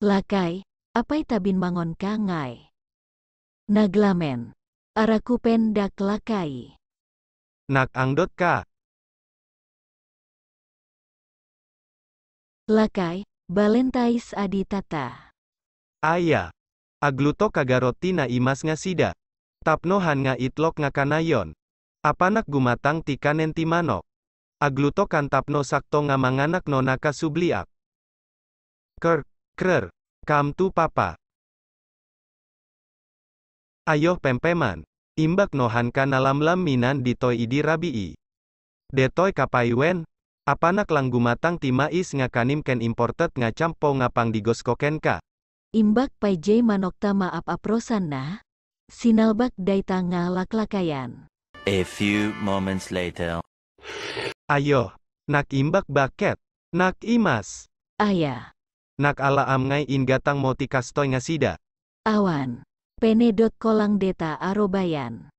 Lakay, apa tabin mangon ka ngay. Naglamen. Araku pendak Nak angdot ka. Lakai, Balentais adi tata. Aya. Agluto kagaroti na imas nga sida. Tapno han nga itlok nga kanayon. Apanak gumatang nenti manok. Agluto kan tapno sakto nga manganak no nakasubliak. Ker, ker, come to papa. Ayo pempeman. Imbak nohan alam lam minan di toy idi rabii. Detoy kapaiwen, apanak langgu matang tima timais ngakanim ken imported ngacam po ngapang digoskoken ka. Imbak paijay manokta maap aprosanna, sinalbak daita laklakayan. A few moments later. Ayo, nak imbak baket, nak imas. Ayah nak ala amngai ingatang motikastoy ngasida. Awan. Penedot kolang deta arobayan.